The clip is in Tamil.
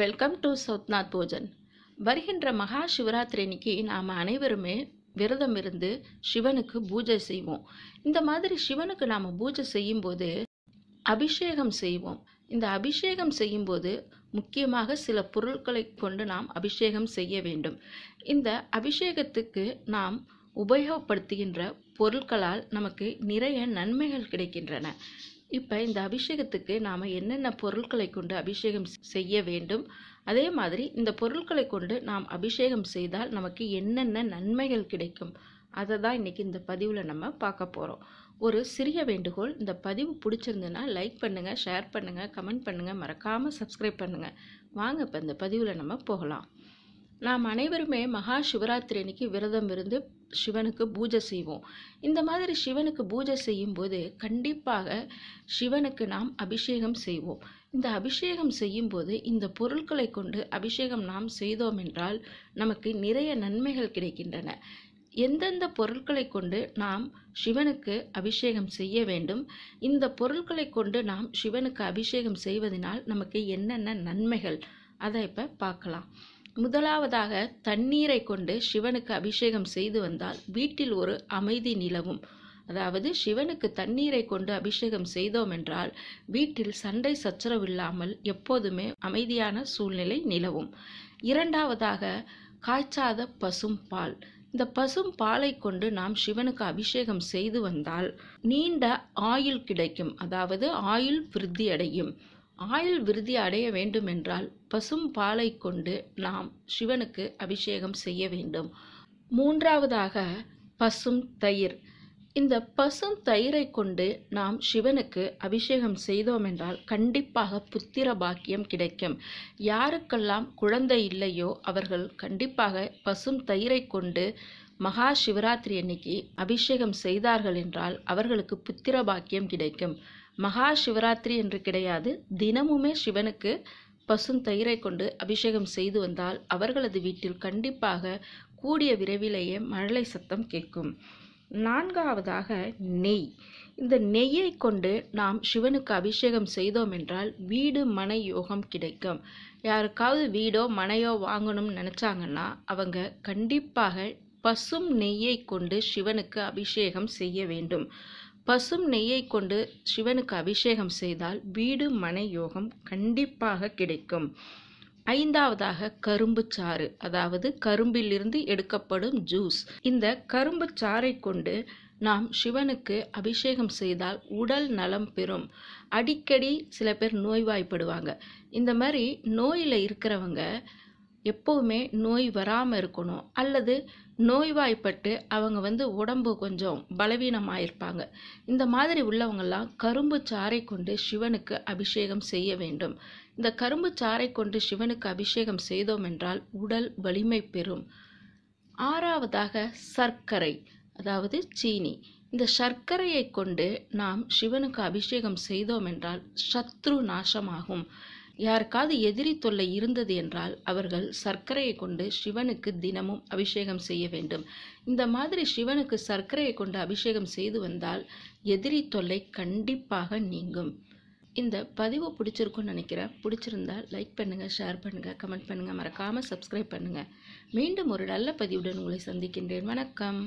வெல்கம் டு சௌத்நாத் போஜன் வருகின்ற மகா சிவராத்திரி அன்னைக்கு நாம் அனைவருமே விரதம் இருந்து சிவனுக்கு பூஜை செய்வோம் இந்த மாதிரி சிவனுக்கு நாம் பூஜை செய்யும்போது அபிஷேகம் செய்வோம் இந்த அபிஷேகம் செய்யும்போது முக்கியமாக சில பொருட்களை கொண்டு நாம் அபிஷேகம் செய்ய வேண்டும் இந்த அபிஷேகத்துக்கு நாம் உபயோகப்படுத்துகின்ற பொருட்களால் நமக்கு நிறைய நன்மைகள் கிடைக்கின்றன இப்போ இந்த அபிஷேகத்துக்கு நாம் என்னென்ன பொருட்களை கொண்டு அபிஷேகம் செய்ய வேண்டும் அதே மாதிரி இந்த பொருட்களை கொண்டு நாம் அபிஷேகம் செய்தால் நமக்கு என்னென்ன நன்மைகள் கிடைக்கும் அதை தான் இன்றைக்கி இந்த பதிவில் நம்ம பார்க்க போகிறோம் ஒரு சிறிய வேண்டுகோள் இந்த பதிவு பிடிச்சிருந்ததுன்னா லைக் பண்ணுங்கள் ஷேர் பண்ணுங்கள் கமெண்ட் பண்ணுங்கள் மறக்காமல் சப்ஸ்கிரைப் பண்ணுங்கள் வாங்க இப்போ இந்த பதிவில் நம்ம போகலாம் நாம் அனைவருமே மகா சிவராத்திரி அன்னைக்கு விரதம் இருந்து சிவனுக்கு பூஜை செய்வோம் இந்த மாதிரி சிவனுக்கு பூஜை செய்யும் போது கண்டிப்பாக சிவனுக்கு நாம் அபிஷேகம் செய்வோம் இந்த அபிஷேகம் செய்யும்போது இந்த பொருட்களை கொண்டு அபிஷேகம் நாம் செய்தோம் என்றால் நமக்கு நிறைய நன்மைகள் கிடைக்கின்றன எந்தெந்த பொருட்களை கொண்டு நாம் சிவனுக்கு அபிஷேகம் செய்ய வேண்டும் இந்த பொருட்களை கொண்டு நாம் சிவனுக்கு அபிஷேகம் செய்வதனால் நமக்கு என்னென்ன நன்மைகள் அதை இப்போ பார்க்கலாம் முதலாவதாக தண்ணீரை கொண்டு சிவனுக்கு அபிஷேகம் செய்து வந்தால் வீட்டில் ஒரு அமைதி நிலவும் அதாவது சிவனுக்கு தண்ணீரை கொண்டு அபிஷேகம் செய்தோம் என்றால் வீட்டில் சண்டை சச்சரவில்லாமல் எப்போதுமே அமைதியான சூழ்நிலை நிலவும் இரண்டாவதாக காய்ச்சாத பசும் பால் இந்த பசும் பாலை கொண்டு நாம் சிவனுக்கு அபிஷேகம் செய்து வந்தால் நீண்ட ஆயுள் கிடைக்கும் அதாவது ஆயுள் விருத்தி அடையும் ஆயுள் விருதி அடைய வேண்டுமென்றால் பசும் பாலை கொண்டு நாம் சிவனுக்கு அபிஷேகம் செய்ய வேண்டும் மூன்றாவதாக பசும் தயிர் இந்த பசும் தயிரை கொண்டு நாம் சிவனுக்கு அபிஷேகம் செய்தோம் என்றால் கண்டிப்பாக புத்திர பாக்கியம் கிடைக்கும் யாருக்கெல்லாம் குழந்தை இல்லையோ அவர்கள் கண்டிப்பாக பசும் தயிரை கொண்டு மகா சிவராத்திரி அன்னைக்கு அபிஷேகம் செய்தார்கள் என்றால் அவர்களுக்கு புத்திர பாக்கியம் கிடைக்கும் மகா சிவராத்திரி என்று கிடையாது தினமுமே சிவனுக்கு பசும் தயிரை கொண்டு அபிஷேகம் செய்து வந்தால் அவர்களது வீட்டில் கண்டிப்பாக கூடிய விரைவிலேயே மழலை சத்தம் கேட்கும் நான்காவதாக நெய் இந்த நெய்யை கொண்டு நாம் சிவனுக்கு அபிஷேகம் செய்தோம் என்றால் வீடு மனை யோகம் கிடைக்கும் யாருக்காவது வீடோ மனையோ வாங்கணும்னு நினச்சாங்கன்னா அவங்க கண்டிப்பாக பசும் நெய்யை கொண்டு சிவனுக்கு அபிஷேகம் செய்ய வேண்டும் பசும் நெய்யை கொண்டு சிவனுக்கு அபிஷேகம் செய்தால் வீடு மனை யோகம் கண்டிப்பாக கிடைக்கும் ஐந்தாவதாக கரும்பு சாறு அதாவது கரும்பிலிருந்து எடுக்கப்படும் ஜூஸ் இந்த கரும்பு சாறை கொண்டு நாம் சிவனுக்கு அபிஷேகம் செய்தால் உடல் நலம் பெறும் அடிக்கடி சில பேர் நோய்வாய்ப்படுவாங்க இந்த மாதிரி நோயில் இருக்கிறவங்க எப்போவுமே நோய் வராமல் இருக்கணும் அல்லது நோய்வாய்ப்பட்டு அவங்க வந்து உடம்பு கொஞ்சம் பலவீனமாயிருப்பாங்க இந்த மாதிரி உள்ளவங்கெல்லாம் கரும்பு சாறை கொண்டு சிவனுக்கு அபிஷேகம் செய்ய வேண்டும் இந்த கரும்பு சாறை கொண்டு சிவனுக்கு அபிஷேகம் செய்தோம் என்றால் உடல் வலிமை பெறும் ஆறாவதாக சர்க்கரை அதாவது சீனி இந்த சர்க்கரையை கொண்டு நாம் சிவனுக்கு அபிஷேகம் செய்தோம் என்றால் சத்ரு நாசமாகும் யாருக்காவது எதிரி தொல்லை இருந்தது என்றால் அவர்கள் சர்க்கரையை கொண்டு சிவனுக்கு தினமும் அபிஷேகம் செய்ய வேண்டும் இந்த மாதிரி சிவனுக்கு சர்க்கரையை கொண்டு அபிஷேகம் செய்து வந்தால் எதிரி தொல்லை கண்டிப்பாக நீங்கும் இந்த பதிவு பிடிச்சிருக்குன்னு நினைக்கிறேன் பிடிச்சிருந்தால் லைக் பண்ணுங்கள் ஷேர் பண்ணுங்கள் கமெண்ட் பண்ணுங்கள் மறக்காமல் சப்ஸ்கிரைப் பண்ணுங்கள் மீண்டும் ஒரு நல்ல பதிவுடன் உங்களை சந்திக்கின்றேன் வணக்கம்